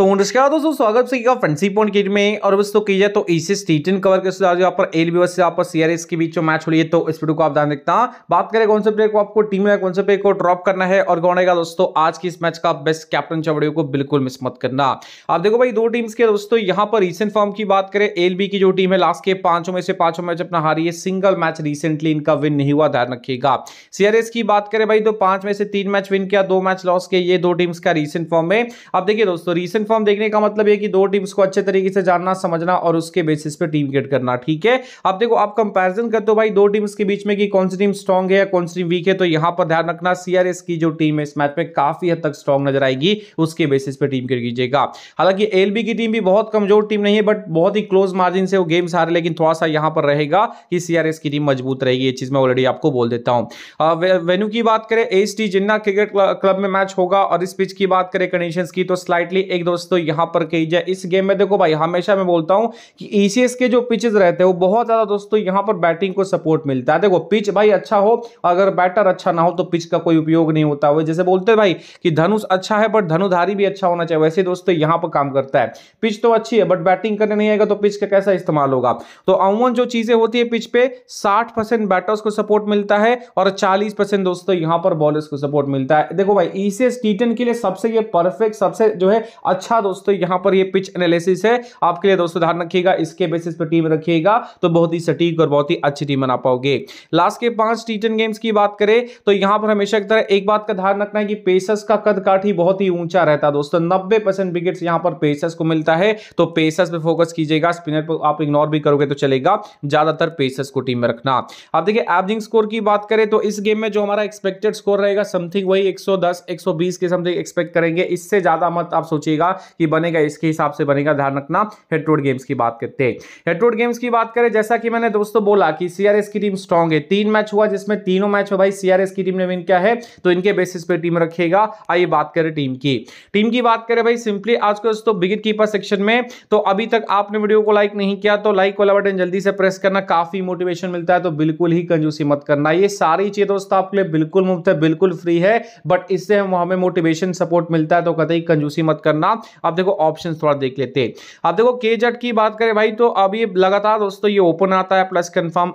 सो तो नमस्कार दोस्तों स्वागत से किया फ्रेंडशिप पॉइंट किट में और दोस्तों की जाए तो ईसीएस टी कवर के साथ जो आप पर एल बी से आप सीआरएस के बीच जो मैच हो रही है तो इस वीडियो को आप ध्यान देखता बात करें कौन से प्लेयर को आपको टीम में कौन से प्लेयर को ड्रॉप करना है और कौन रहेगा दोस्तों आज की इस मैच का बेस्ट कैप्टन चौबड़ियों को बिल्कुल मिस मत करना आप देखो भाई दो टीम्स के दोस्तों यहाँ पर रिसेंट फॉर्म की बात करें एल की जो टीम है लास्ट के पांचों में से पांचों मैच अपना हारी है सिंगल मैच रिसेंटली इनका विन नहीं हुआ ध्यान रखिएगा सीआरएस की बात करें भाई तो पांच में से तीन मैच विन किया दो मैच लॉस किया ये दो टीम्स का रिसेंट फॉर्म है आप देखिए दोस्तों रिसेंट फॉर्म देखने का मतलब है कि दो टीम्स को अच्छे तरीके से जानना समझना और उसके बेसिस पे टीम गेट करना ठीक है अब देखो आप कंपैरिजन करते हो भाई दो टीम्स के बीच में कि कौन सी टीम स्ट्रॉन्ग है या कौन सी टीम वीक है तो यहां पर ध्यान रखना सीआरएस की जो टीम है इस मैच में काफी हद तक स्ट्रॉन्ग नजर आएगी उसके बेसिस पे टीम गेट कीजिएगा हालांकि एलबी की टीम भी बहुत कमजोर टीम नहीं है बट बहुत ही क्लोज मार्जिन से वो गेम्स हारे लेकिन थोड़ा सा यहां पर रहेगा कि सीआरएस की टीम मजबूत रहेगी ये चीज मैं ऑलरेडी आपको बोल देता हूं वेन्यू की बात करें एस जिन्ना क्रिकेट क्लब में मैच होगा और इस पिच की बात करें कंडीशन की तो स्लाइटली एक दोस्तों यहां पर कही जाए इस गेम में देखो भाई हमेशा मैं बोलता हूं कि ईसीएस के जो पिचेस रहते हैं वो बहुत ज़्यादा दोस्तों यहां पर बैटिंग को सपोर्ट मिलता है देखो पिच भाई अच्छा हो अगर बैटर अच्छा ना हो तो पिच का कोई उपयोग नहीं होता हुआ जैसे बोलते भाई कि धनुष अच्छा है बट धनुधारी भी अच्छा होना चाहिए वैसे दोस्तों यहां पर काम करता है पिच तो अच्छी है बट बैटिंग करने नहीं आएगा तो पिच का कैसा इस्तेमाल होगा तो अमूमन जो चीज़ें होती है पिच पे साठ बैटर्स को सपोर्ट मिलता है और चालीस दोस्तों यहां पर बॉलर्स को सपोर्ट मिलता है देखो भाई ईसीएस e टी के लिए सबसे ये परफेक्ट सबसे जो है अच्छा दोस्तों यहां पर ये पिच एनालिसिस है आपके लिए दोस्तों ध्यान रखिएगा इसके बेसिस पर टीम रखिएगा तो बहुत ही सटीक और बहुत ही अच्छी टीम बना पाओगे लास्ट के पांच टी गेम्स की बात करें तो यहां पर हमेशा की तरह एक बात का ध्यान रखना है कि पेसस का कद ही बहुत ही ऊंचा रहता है दोस्तों नब्बे परसेंट विकेट यहां पर पेसस को मिलता है तो पेसस पर फोकस कीजिएगा स्पिनर पर आप इग्नोर भी करोगे तो चलेगा ज्यादातर पेसस को टीम में रखना अब देखिए एवरिंग स्कोर की बात करें तो इस गेम में जो हमारा एक्सपेक्टेड स्कोर रहेगा समथिंग वही 110 120 के समथिंग एक्सपेक्ट करेंगे इससे ज्यादा मत आप सोचिएगा होगा कि बनेगा इसके हिसाब से बनेगा ध्यान रखना हेडरोड गेम्स की बात करते हैं हेडरोड गेम्स की बात करें जैसा कि मैंने दोस्तों बोला कि सीआरएस की टीम स्ट्रॉन्ग है तीन मैच हुआ जिसमें तीनों मैच में भाई सीआरएस की टीम ने विन किया है तो इनके बेसिस पर टीम रखेगा आइए बात करें टीम की टीम की बात करें भाई सिंपली आज को दोस्तों विकेट कीपर सेक्शन में तो अभी तक आपने वीडियो को लाइक नहीं किया तो लाइक वाला बटन जल्दी से प्रेस करना काफी मोटिवेशन मिलता है तो बिल्कुल ही कंजूसी मत करना ये सारी चीज दोस्तों आपके लिए बिल्कुल मुफ्त है बिल्कुल फ्री है बट इससे हमें मोटिवेशन सपोर्ट मिलता है तो कतई कंजूसी मत करना अब देखो ऑप्शन थोड़ा देख लेते हैं अब देखो के की बात करें भाई तो अभी लगातार दोस्तों ये ओपन आता है प्लस कन्फर्म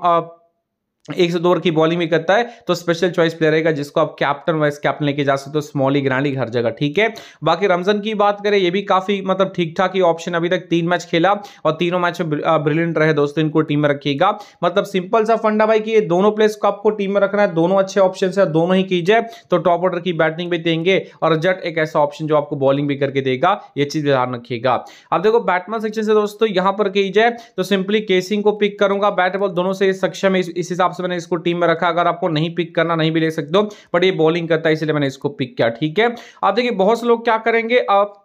एक से दो ओवर की बॉलिंग भी करता है तो स्पेशल चॉइस प्लेयर रहेगा जिसको आप कैप्टन वाइस कैप्टन लेके जा सकते हो स्मॉली ग्रांडी हर जगह ठीक है बाकी रमजन की बात करें ये भी काफी मतलब ठीक ठाक ही ऑप्शन अभी तक तीन मैच खेला और तीनों मैच ब्रिलियंट रहे दोस्तों इनको टीम में रखिएगा मतलब सिंपल सा फंडा भाई कि ये दोनों प्लेयर्स को आपको टीम में रखना है दोनों अच्छे ऑप्शन है दोनों ही कीजिए तो टॉप ऑर्डर की बैटिंग भी देंगे और जट एक ऐसा ऑप्शन जो आपको बॉलिंग भी करके देगा ये चीज ध्यान रखिएगा अब देखो बैटमैन सेक्शन से दोस्तों यहां पर की जाए तो सिंपली केसिंग को पिक करूंगा बैट बॉल दोनों से सक्षम है इस हिसाब से मैंने इसको टीम में रखा अगर आपको नहीं पिक करना नहीं भी ले सकते हो बट ये बॉलिंग करता है इसलिए मैंने इसको पिक किया ठीक है आप देखिए बहुत से लोग क्या करेंगे आप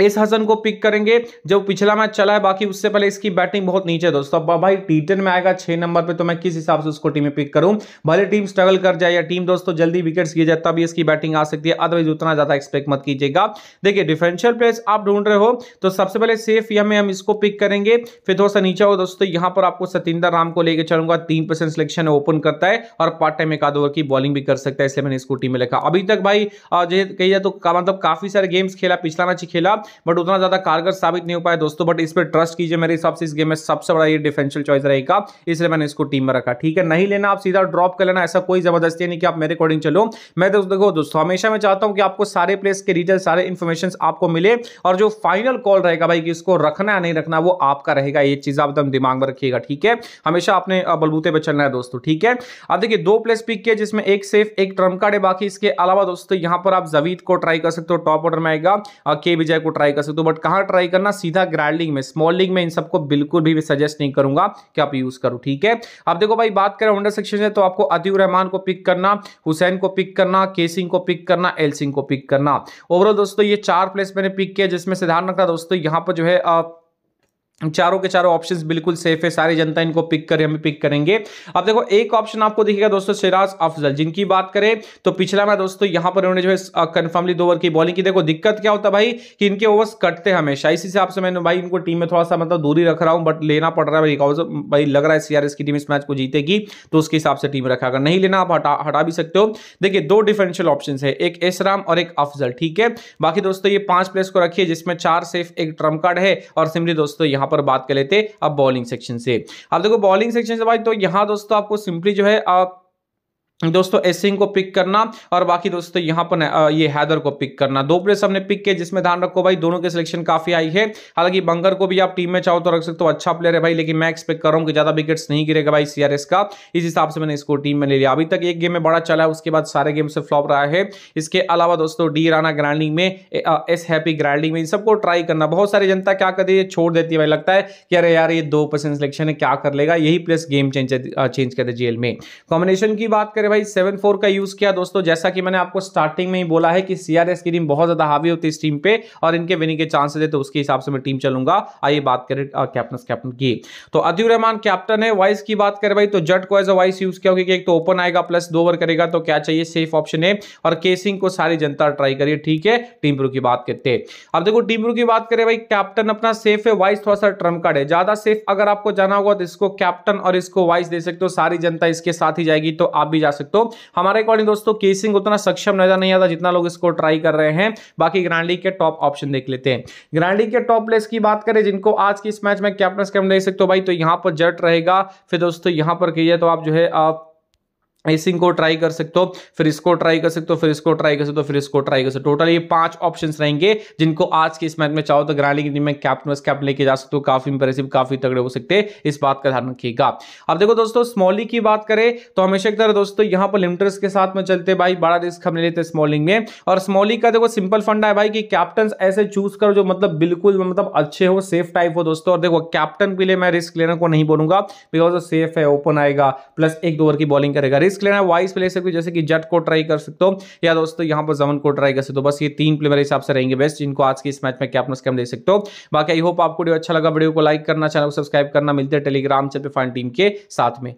इस हसन को पिक करेंगे जब पिछला मैच चला है बाकी उससे पहले इसकी बैटिंग बहुत नीचे है दोस्तों अब भाई टी टेन में आएगा छह नंबर पे तो मैं किस हिसाब से उसको टीम में पिक करूं भले टीम स्ट्रगल कर जाए या टीम दोस्तों जल्दी विकेट्स गिर जाए तब इसकी बैटिंग आ सकती है अदरवाइज उतना ज्यादा एक्सपेक्ट मत कीजिएगा देखिए डिफरेंशियल प्लेस आप ढूंढ रहे हो तो सबसे पहले सेफ यह हम इसको पिक करेंगे फिर थोड़ा सा नीचे हो दोस्तों यहाँ पर आपको सतिंदर राम को लेकर चलूंगा तीन परसेंट सिलेक्शन ओपन करता है और पार्ट टाइम एक आधोवर ओवर की बॉलिंग भी कर सकता है इसलिए मैंने इसको टीम में रखा अभी तक भाई जैसे कही जाए तो मतलब काफी सारे गेम्स खेला पिछला मैच खेला बट उतना ज्यादा कारगर साबित नहीं हो पाया दोस्तों बट इस पर ट्रस्ट कीजिए मेरे हिसाब से इस गेम में सबसे बड़ा ये डिफेंशियल चॉइस रहेगा इसलिए मैंने इसको टीम में रखा ठीक है नहीं लेना आप सीधा ड्रॉप कर लेना ऐसा कोई जबरदस्ती नहीं कि आप मेरे अकॉर्डिंग चलो मैं तो देखो दोस्तों हमेशा मैं चाहता हूँ कि आपको सारे प्लेस के डिटेल सारे इन्फॉर्मेशन आपको मिले और जो फाइनल कॉल रहेगा भाई कि इसको रखना या नहीं रखना वो आपका रहेगा ये चीज आप एकदम दिमाग में रखिएगा ठीक है हमेशा आपने बलबूते पर चलना है दोस्तों ठीक है अब देखिए दो प्लेस पिक किए जिसमें एक सेफ एक ट्रम्प कार्ड है बाकी इसके अलावा दोस्तों यहां पर आप जवीद को ट्राई कर सकते हो टॉप ऑर्डर में आएगा के विजय को ट्राई कर सकते हो बट कहाँ ट्राई करना सीधा ग्राइंडिंग में स्मॉल लिंग में इन सबको बिल्कुल भी सजेस्ट नहीं करूंगा कि आप यूज करो ठीक है अब देखो भाई बात करें होंडा सेक्शन से तो आपको अतियुर रहमान को पिक करना हुसैन को पिक करना के सिंह को पिक करना एल सिंह को पिक करना ओवरऑल दोस्तों ये चार प्लेस मैंने पिक किया जिसमें से ध्यान रखना दोस्तों यहाँ पर जो है आप चारों के चारों ऑप्शंस बिल्कुल सेफ है सारी जनता इनको पिक करे हमें पिक करेंगे अब देखो एक ऑप्शन आपको दिखेगा दोस्तों सिराज अफजल जिनकी बात करें तो पिछला मैं दोस्तों यहां पर उन्होंने जो है कन्फर्मली दो ओवर की बॉलिंग की देखो दिक्कत क्या होता भाई कि इनके ओवर्स कटते हमेशा इसी हिसाब से मैंने भाई इनको टीम में थोड़ा सा मतलब दूरी रख रहा हूं बट लेना पड़ रहा है भाई लग रहा है सीआरएस की टीम इस मैच को जीतेगी तो उसके हिसाब से टीम रखा अगर नहीं लेना आप हटा हटा भी सकते हो देखिए दो डिफरेंशियल ऑप्शन है एक एसराम और एक अफजल ठीक है बाकी दोस्तों ये पांच प्लेस को रखिए जिसमें चार सेफ एक ट्रम्प कार्ड है और सिमली दोस्तों यहां पर बात कर लेते अब बॉलिंग सेक्शन से अब देखो बॉलिंग सेक्शन से भाई तो यहाँ दोस्तों आपको सिंपली जो है आप दोस्तों एसिंग को पिक करना और बाकी दोस्तों यहाँ पर ये हैदर को पिक करना दो प्लेयर हमने पिक किए जिसमें ध्यान रखो भाई दोनों के सिलेक्शन काफी आई है हालांकि बंगर को भी आप टीम में चाहो तो रख सकते हो अच्छा प्लेयर है भाई लेकिन मैं एक्सपेक्ट कर रहा हूँ कि ज्यादा विकेट्स नहीं गिरेगा भाई सीआरएस का इस हिसाब से मैंने इसको टीम में ले लिया अभी तक एक गेम में बड़ा चला है उसके बाद सारे गेम से फ्लॉप रहा है इसके अलावा दोस्तों डी राना ग्राइंडिंग में एस हैप्पी ग्राइंडिंग में इन सबको ट्राई करना बहुत सारी जनता क्या करती है छोड़ देती है भाई लगता है कि अरे यार ये दो सिलेक्शन है क्या कर लेगा यही प्लेस गेम चेंज चेंज कर दे जेल में कॉम्बिनेशन की बात करें भाई सेवन फोर का यूज किया दोस्तों जैसा कि मैंने आपको स्टार्टिंग में ही बोला है कि सीआरएस की टीम बहुत ज्यादा हावी होती है इस टीम पे और इनके विनिंग के चांसेस है तो उसके हिसाब से मैं टीम चलूंगा आइए बात करें कैप्टन कैप्टन की तो अदी रहमान कैप्टन है वाइस की बात करें भाई तो जट को एज अ वाइस यूज किया क्योंकि एक तो ओपन आएगा प्लस दो ओवर करेगा तो क्या चाहिए सेफ ऑप्शन है और केसिंग को सारी जनता ट्राई करिए ठीक है टीम टीमरू की बात करते अब देखो टीम टीमरू की बात करें भाई कैप्टन अपना सेफ है वाइस थोड़ा सा ट्रम कार्ड है ज्यादा सेफ अगर आपको जाना होगा तो इसको कैप्टन और इसको वाइस दे सकते हो सारी जनता इसके साथ ही जाएगी तो आप भी जा सकते सकते हो हमारे अकॉर्डिंग दोस्तों के सिंह उतना सक्षम नजर नहीं आता जितना लोग इसको ट्राई कर रहे हैं बाकी ग्रांड लीग के टॉप ऑप्शन देख लेते हैं ग्रांड लीग के टॉप प्लेस की बात करें जिनको आज के इस मैच में कैप्टन कैप्टन देख सकते हो भाई तो यहां पर जट रहेगा फिर दोस्तों यहां पर कही तो आप जो है इसिंग को ट्राई कर सकते हो फिर इसको ट्राई कर सकते हो फिर इसको ट्राई कर सकते हो फिर इसको ट्राई कर सकते हो टोटल ये पांच ऑप्शंस रहेंगे जिनको आज के इस मैच में चाहो तो ग्रांडी की टीम में कैप्टन वर्स कैप लेके जा सकते हो काफी इंप्रेसिव काफी तगड़े हो सकते हैं इस बात का ध्यान रखिएगा अब देखो दोस्तों स्मॉलिंग की बात करें तो हमेशा की तरह दोस्तों यहाँ पर लिमिटर्स के साथ में चलते भाई बड़ा रिस्क हमने लेते स्मॉलिंग में और स्मॉलिंग का देखो सिंपल फंडा है भाई कि कैप्टन ऐसे चूज करो जो मतलब बिल्कुल मतलब अच्छे हो सेफ टाइप हो दोस्तों और देखो कैप्टन के लिए मैं रिस्क लेने को नहीं बोलूंगा बिकॉज सेफ है ओपन आएगा प्लस एक दो ओवर की बॉलिंग करेगा रिस्क लेना है वाइस प्ले सकते हो जैसे कि जट को ट्राई कर सकते हो या दोस्तों यहाँ पर जमन को ट्राई कर सकते हो बस ये तीन प्ले मेरे हिसाब से रहेंगे बेस्ट जिनको आज के इस मैच में कैप्टन स्कैम दे सकते हो बाकी आई होप आपको वीडियो अच्छा लगा वीडियो को लाइक करना चैनल को सब्सक्राइब करना मिलते हैं टेलीग्राम चैनल फाइन टीम के साथ में